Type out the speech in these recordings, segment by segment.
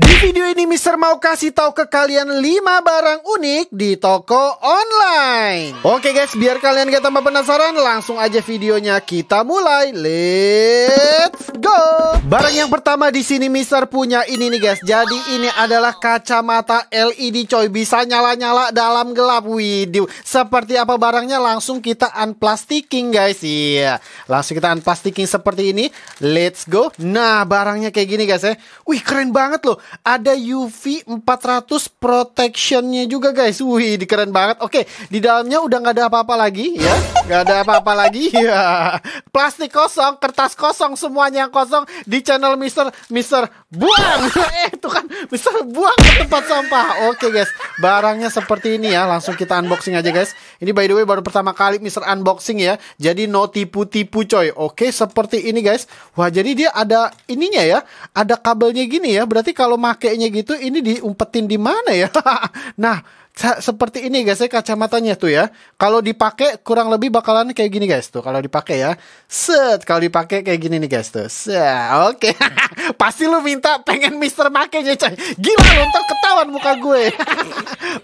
Di video ini Mister mau kasih tahu ke kalian 5 barang unik di toko online. Oke guys, biar kalian gak tambah penasaran, langsung aja videonya kita mulai. Let's go. Barang yang pertama di sini Mister punya ini nih guys. Jadi ini adalah kacamata LED coy, bisa nyala-nyala dalam gelap. Widih, seperti apa barangnya langsung kita unplastiking guys. Iya. Langsung kita unplastiking seperti ini. Let's go. Nah, barangnya kayak gini guys ya. Wih, keren banget loh ada UV 400 protectionnya juga guys. Wih, dikeren banget. Oke, di dalamnya udah nggak ada apa-apa lagi ya. Gak ada apa-apa lagi ya plastik kosong kertas kosong semuanya kosong di channel Mister Mister buang eh itu kan Mister buang ke tempat sampah oke okay, guys barangnya seperti ini ya langsung kita unboxing aja guys ini by the way baru pertama kali Mister unboxing ya jadi no tipu-tipu coy oke okay, seperti ini guys wah jadi dia ada ininya ya ada kabelnya gini ya berarti kalau makainya gitu ini diumpetin di mana ya nah seperti ini guys ya kacamatanya tuh ya. Kalau dipakai kurang lebih bakalan kayak gini guys tuh. Kalau dipakai ya. Set kalau dipakai kayak gini nih guys tuh. Oke. Okay. Pasti lu minta pengen Mister makainya coy. Gila lu ntar ketahuan muka gue.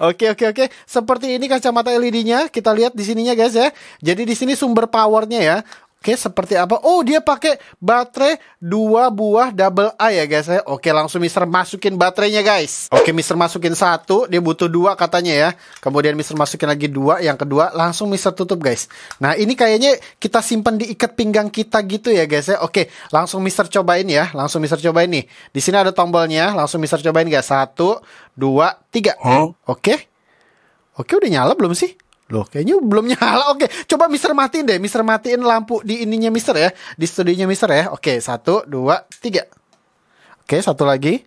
Oke oke oke. Seperti ini kacamata LED-nya. Kita lihat di sininya guys ya. Jadi di sini sumber powernya ya. Oke seperti apa? Oh, dia pakai baterai dua buah double A ya guys. Ya. Oke, langsung Mister masukin baterainya guys. Oke, Mister masukin satu, dia butuh dua katanya ya. Kemudian Mister masukin lagi dua, yang kedua langsung Mister tutup guys. Nah, ini kayaknya kita simpan di ikat pinggang kita gitu ya guys ya. Oke, langsung Mister cobain ya. Langsung Mister cobain nih. Di sini ada tombolnya, langsung Mister cobain guys. Satu, dua, tiga. Huh? Oke. Oke, udah nyala belum sih? Loh, kayaknya belum nyala. Oke, coba Mister matiin deh. Mister matiin lampu di ininya Mister ya. Di studinya Mister ya. Oke, satu, dua, tiga. Oke, satu lagi.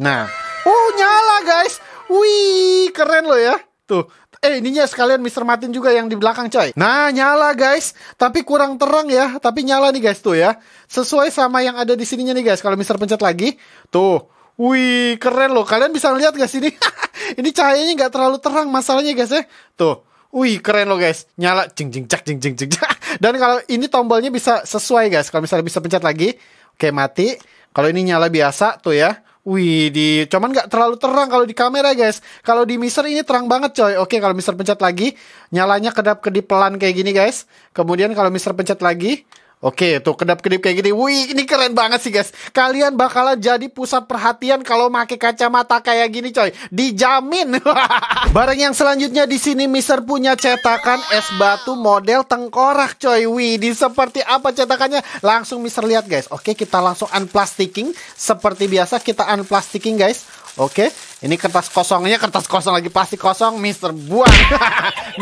Nah, oh nyala guys. Wih, keren loh ya. Tuh, eh ininya sekalian Mister matiin juga yang di belakang coy. Nah, nyala guys. Tapi kurang terang ya. Tapi nyala nih guys tuh ya. Sesuai sama yang ada di sininya nih guys. Kalau Mister pencet lagi, tuh. Wih, keren loh. Kalian bisa lihat guys ini. ini cahayanya nggak terlalu terang masalahnya guys ya. Tuh. Wih keren loh guys Nyala jing jing cak jing jing jing Dan kalau ini tombolnya bisa sesuai guys Kalau misalnya bisa pencet lagi Oke mati Kalau ini nyala biasa tuh ya Wih di Cuman nggak terlalu terang kalau di kamera guys Kalau di miser ini terang banget coy Oke kalau miser pencet lagi Nyalanya kedap kedip pelan kayak gini guys Kemudian kalau miser pencet lagi Oke, tuh kedap-kedip kayak gini. Wih, ini keren banget sih, guys. Kalian bakalan jadi pusat perhatian kalau pakai kacamata kayak gini, coy. Dijamin. Barang yang selanjutnya di sini Mister punya cetakan es batu model tengkorak, coy. Wih, di seperti apa cetakannya? Langsung Mister lihat, guys. Oke, kita langsung unplastiking seperti biasa kita unplastiking, guys. Oke, ini kertas kosongnya kertas kosong lagi pasti kosong, Mister buang.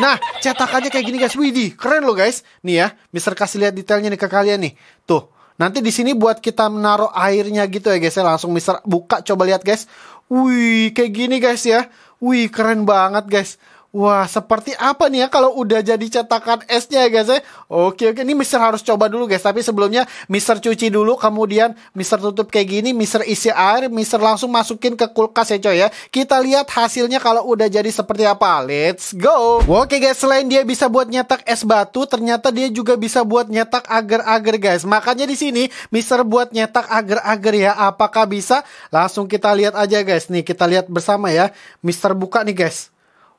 nah, cetakannya kayak gini guys. Widih, keren loh guys. Nih ya, Mister kasih lihat detailnya nih ke kalian nih. Tuh, nanti di sini buat kita menaruh airnya gitu ya guys ya. Langsung Mister buka coba lihat guys. Wih, kayak gini guys ya. Wih, keren banget guys. Wah, seperti apa nih ya kalau udah jadi cetakan esnya ya guys ya? Oke, oke. Ini Mister harus coba dulu guys. Tapi sebelumnya Mister cuci dulu. Kemudian Mister tutup kayak gini. Mister isi air. Mister langsung masukin ke kulkas ya coy ya. Kita lihat hasilnya kalau udah jadi seperti apa. Let's go. Oke guys, selain dia bisa buat nyetak es batu. Ternyata dia juga bisa buat nyetak agar-agar guys. Makanya di sini Mister buat nyetak agar-agar ya. Apakah bisa? Langsung kita lihat aja guys. Nih kita lihat bersama ya. Mister buka nih guys.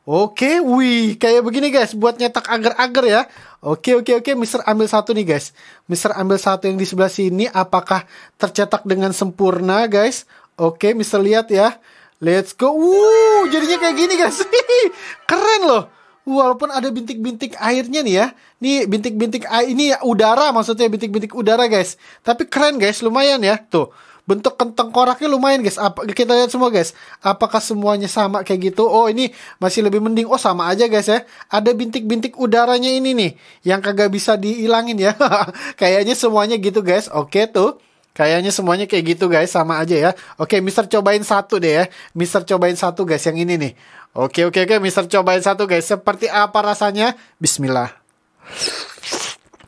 Oke, wih, kayak begini guys, buat nyetak agar-agar ya. Oke, oke, oke, Mister ambil satu nih guys. Mister ambil satu yang di sebelah sini, apakah tercetak dengan sempurna guys? Oke, Mister lihat ya. Let's go. Wuh, jadinya kayak gini guys. Keren loh. Walaupun ada bintik-bintik airnya nih ya. Nih bintik-bintik air ini ya, udara maksudnya bintik-bintik udara guys. Tapi keren guys, lumayan ya. Tuh bentuk kentang koraknya lumayan guys. Apa, kita lihat semua guys. Apakah semuanya sama kayak gitu? Oh ini masih lebih mending. Oh sama aja guys ya. Ada bintik-bintik udaranya ini nih. Yang kagak bisa dihilangin ya. Kayaknya semuanya gitu guys. Oke tuh. Kayaknya semuanya kayak gitu guys, sama aja ya. Oke, Mister cobain satu deh ya. Mister cobain satu guys, yang ini nih. Oke, oke, oke, Mister cobain satu guys. Seperti apa rasanya? Bismillah.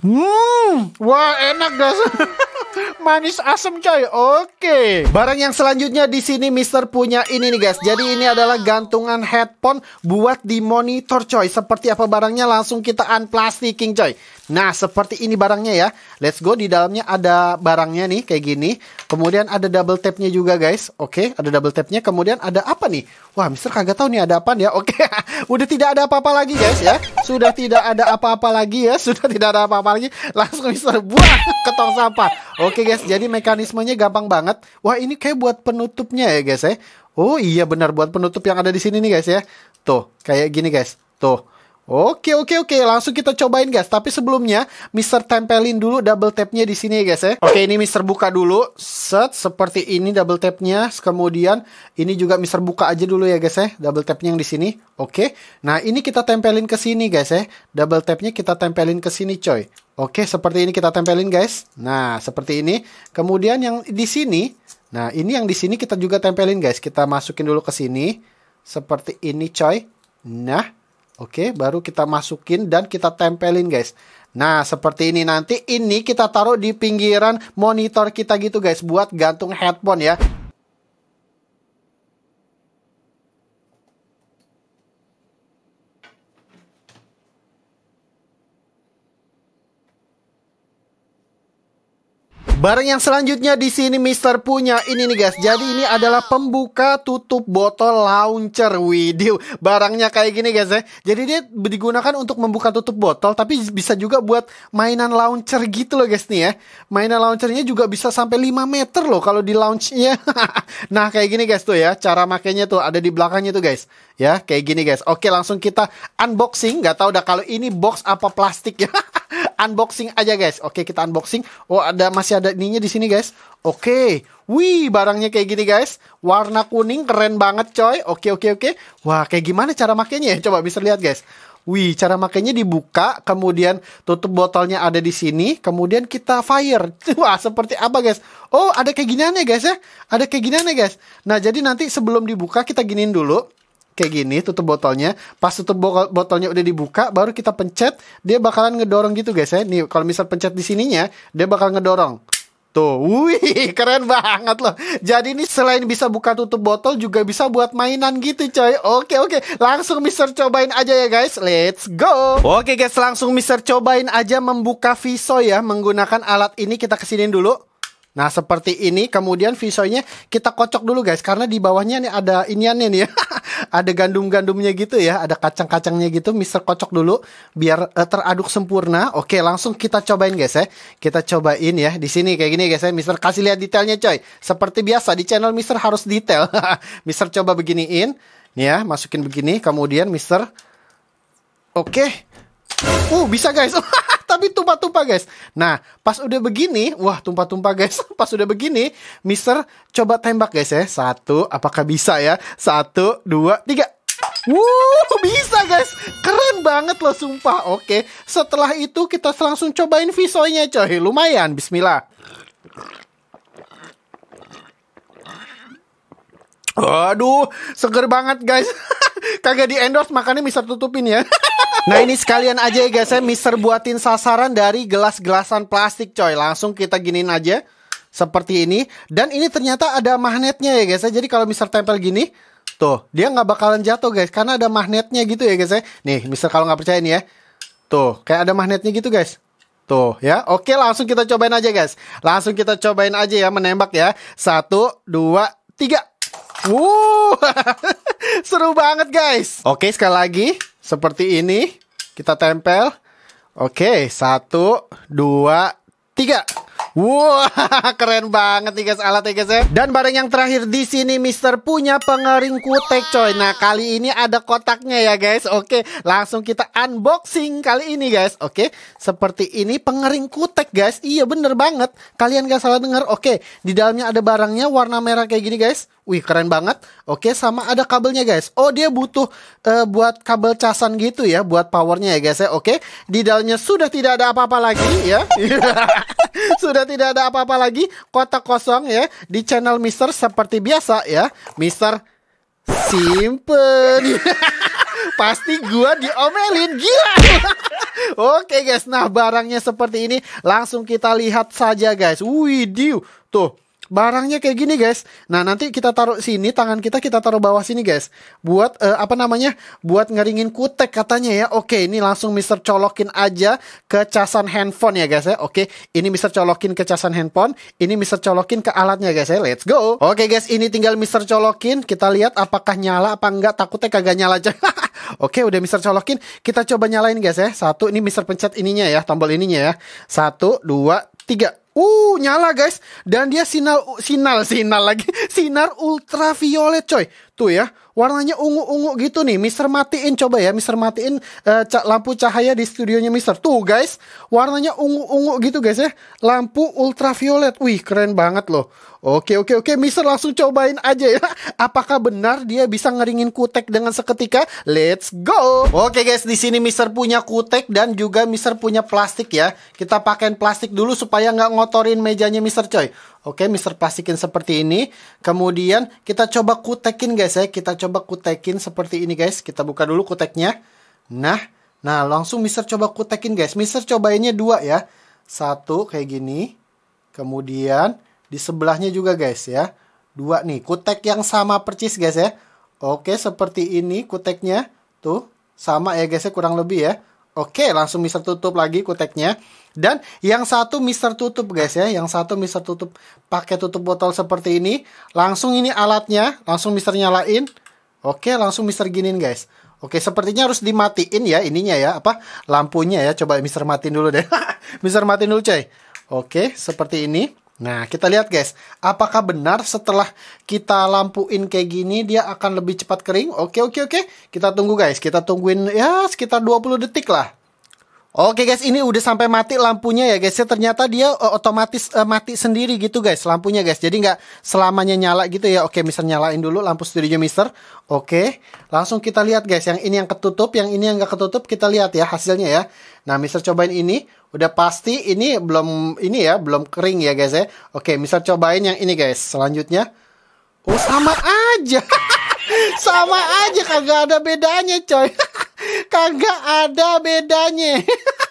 Hmm, wah enak guys. manis asem coy. Oke. Barang yang selanjutnya di sini Mister punya ini nih guys. Jadi ini adalah gantungan headphone buat di monitor coy. Seperti apa barangnya langsung kita unplastiking coy. Nah, seperti ini barangnya ya. Let's go. Di dalamnya ada barangnya nih, kayak gini. Kemudian ada double tapnya juga, guys. Oke, okay, ada double tapnya. Kemudian ada apa nih? Wah, Mister kagak tahu nih ada apa nih ya. Oke, okay. udah tidak ada apa-apa lagi, guys ya. Sudah tidak ada apa-apa lagi ya. Sudah tidak ada apa-apa lagi. Langsung Mister buang ke tong sampah. Oke, okay, guys. Jadi mekanismenya gampang banget. Wah, ini kayak buat penutupnya ya, guys ya. Oh iya benar buat penutup yang ada di sini nih guys ya. Tuh, kayak gini guys. Tuh. Oke oke oke langsung kita cobain guys Tapi sebelumnya Mister tempelin dulu double tapnya di sini ya guys ya Oke ini Mister buka dulu Set seperti ini double tapnya Kemudian ini juga Mister buka aja dulu ya guys ya Double tapnya yang di sini Oke Nah ini kita tempelin ke sini guys ya Double tapnya kita tempelin ke sini coy Oke seperti ini kita tempelin guys Nah seperti ini Kemudian yang di sini Nah ini yang di sini kita juga tempelin guys Kita masukin dulu ke sini Seperti ini coy Nah Oke, baru kita masukin dan kita tempelin guys. Nah, seperti ini nanti ini kita taruh di pinggiran monitor kita gitu guys buat gantung headphone ya. Barang yang selanjutnya di sini Mister punya ini nih guys. Jadi ini adalah pembuka tutup botol launcher video. Barangnya kayak gini guys ya. Jadi dia digunakan untuk membuka tutup botol tapi bisa juga buat mainan launcher gitu loh guys nih ya. Mainan launchernya juga bisa sampai 5 meter loh kalau di launchnya. nah kayak gini guys tuh ya. Cara makainya tuh ada di belakangnya tuh guys. Ya kayak gini guys. Oke langsung kita unboxing. Gak tau udah kalau ini box apa plastik ya. unboxing aja guys. Oke, kita unboxing. Oh, ada masih ada ininya di sini guys. Oke. Wih, barangnya kayak gini guys. Warna kuning keren banget coy. Oke, oke, oke. Wah, kayak gimana cara makainya ya? Coba bisa lihat guys. Wih, cara makainya dibuka, kemudian tutup botolnya ada di sini, kemudian kita fire. Wah, seperti apa guys? Oh, ada kayak giniannya guys ya. Ada kayak giniannya guys. Nah, jadi nanti sebelum dibuka kita giniin dulu kayak gini tutup botolnya pas tutup botolnya udah dibuka baru kita pencet dia bakalan ngedorong gitu guys ya nih kalau misal pencet di sininya dia bakal ngedorong tuh wih keren banget loh jadi ini selain bisa buka tutup botol juga bisa buat mainan gitu coy oke oke langsung Mister cobain aja ya guys let's go oke guys langsung Mister cobain aja membuka viso ya menggunakan alat ini kita kesinin dulu Nah, seperti ini kemudian visoinya kita kocok dulu guys karena di bawahnya nih ada iniannya nih ya. ada gandum-gandumnya gitu ya, ada kacang-kacangnya gitu. Mister kocok dulu biar uh, teraduk sempurna. Oke, langsung kita cobain guys ya. Kita cobain ya di sini kayak gini guys ya. Mister kasih lihat detailnya coy. Seperti biasa di channel Mister harus detail. Mister coba beginiin. Nih ya, masukin begini kemudian Mister Oke. Uh, bisa guys. tapi tumpah-tumpah guys. Nah, pas udah begini, wah tumpah-tumpah guys. Pas udah begini, Mister coba tembak guys ya. Satu, apakah bisa ya? Satu, dua, tiga. Wuh, bisa guys. Keren banget loh sumpah. Oke, setelah itu kita langsung cobain visonya coy. Lumayan, bismillah. Aduh, seger banget guys. Kagak di endorse makanya bisa tutupin ya. Nah ini sekalian aja ya guys ya Mister buatin sasaran dari gelas-gelasan plastik coy Langsung kita giniin aja Seperti ini Dan ini ternyata ada magnetnya ya guys ya Jadi kalau Mister tempel gini Tuh dia nggak bakalan jatuh guys Karena ada magnetnya gitu ya guys ya Nih Mister kalau nggak percaya nih ya Tuh kayak ada magnetnya gitu guys Tuh ya Oke langsung kita cobain aja guys Langsung kita cobain aja ya menembak ya Satu, dua, tiga Wuh, seru banget guys Oke sekali lagi seperti ini. Kita tempel. Oke, satu, dua, tiga. Wah, keren banget nih guys alatnya guys ya. Dan barang yang terakhir di sini Mister punya pengering kutek coy. Nah, kali ini ada kotaknya ya guys. Oke, langsung kita unboxing kali ini guys. Oke, seperti ini pengering kutek guys. Iya bener banget. Kalian gak salah dengar. Oke, di dalamnya ada barangnya warna merah kayak gini guys. Wih, keren banget. Oke, sama ada kabelnya guys. Oh, dia butuh uh, buat kabel casan gitu ya buat powernya ya guys ya. Oke, di dalamnya sudah tidak ada apa-apa lagi ya. Sudah tidak ada apa-apa lagi, kota kosong ya di channel Mister seperti biasa ya. Mister simpen. Pasti gua diomelin gila. Oke guys, nah barangnya seperti ini langsung kita lihat saja guys. Wih, diu. Tuh, barangnya kayak gini guys. Nah nanti kita taruh sini tangan kita kita taruh bawah sini guys. Buat uh, apa namanya? Buat ngeringin kutek katanya ya. Oke ini langsung Mister colokin aja ke casan handphone ya guys ya. Oke ini Mister colokin ke casan handphone. Ini Mister colokin ke alatnya guys ya. Let's go. Oke guys ini tinggal Mister colokin. Kita lihat apakah nyala apa enggak. Takutnya kagak nyala aja. Oke udah Mister colokin. Kita coba nyalain guys ya. Satu ini Mister pencet ininya ya tombol ininya ya. Satu dua tiga Uh, nyala guys. Dan dia sinal sinal sinal lagi. Sinar ultraviolet coy. Tuh ya, warnanya ungu-ungu gitu nih. Mister matiin coba ya, Mister matiin uh, lampu cahaya di studionya Mister. Tuh guys, warnanya ungu-ungu gitu guys ya. Lampu ultraviolet. Wih, keren banget loh. Oke, oke, oke. Mister langsung cobain aja ya. Apakah benar dia bisa ngeringin kutek dengan seketika? Let's go. Oke guys, di sini Mister punya kutek dan juga Mister punya plastik ya. Kita pakein plastik dulu supaya nggak ngotorin mejanya Mister coy. Oke, Mister plastikin seperti ini. Kemudian kita coba kutekin guys ya. Kita coba kutekin seperti ini guys. Kita buka dulu kuteknya. Nah, nah langsung Mister coba kutekin guys. Mister cobainnya dua ya. Satu kayak gini. Kemudian di sebelahnya juga guys ya. Dua nih, kutek yang sama percis guys ya. Oke, seperti ini kuteknya. Tuh, sama ya guys ya kurang lebih ya. Oke, langsung Mister tutup lagi kuteknya. Dan yang satu Mister tutup guys ya, yang satu Mister tutup pakai tutup botol seperti ini. Langsung ini alatnya, langsung Mister nyalain. Oke, langsung Mister giniin guys. Oke, sepertinya harus dimatiin ya ininya ya, apa lampunya ya. Coba Mister matiin dulu deh. Mister matiin dulu coy. Oke, seperti ini. Nah, kita lihat guys, apakah benar setelah kita lampuin kayak gini dia akan lebih cepat kering? Oke, oke, oke. Kita tunggu guys, kita tungguin ya sekitar 20 detik lah. Oke guys, ini udah sampai mati lampunya ya guys. Ya, ternyata dia uh, otomatis uh, mati sendiri gitu guys lampunya guys. Jadi nggak selamanya nyala gitu ya. Oke, Mister nyalain dulu lampu studio Mister. Oke, langsung kita lihat guys. Yang ini yang ketutup, yang ini yang nggak ketutup kita lihat ya hasilnya ya. Nah, Mister cobain ini udah pasti ini belum ini ya belum kering ya guys ya oke misal cobain yang ini guys selanjutnya oh sama aja sama aja kagak ada bedanya coy kagak ada bedanya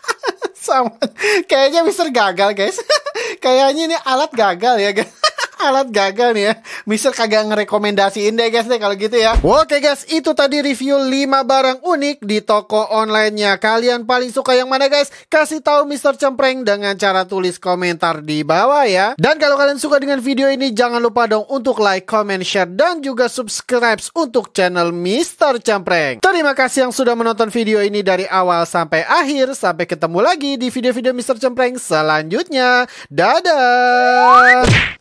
sama kayaknya Mister gagal guys kayaknya ini alat gagal ya guys alat gagal nih ya. Mister kagak ngerekomendasiin deh guys deh kalau gitu ya. Oke okay guys, itu tadi review 5 barang unik di toko online onlinenya. Kalian paling suka yang mana guys? Kasih tahu Mister Cempreng dengan cara tulis komentar di bawah ya. Dan kalau kalian suka dengan video ini jangan lupa dong untuk like, comment, share dan juga subscribe untuk channel Mister Cempreng. Terima kasih yang sudah menonton video ini dari awal sampai akhir. Sampai ketemu lagi di video-video Mister Cempreng selanjutnya. Dadah.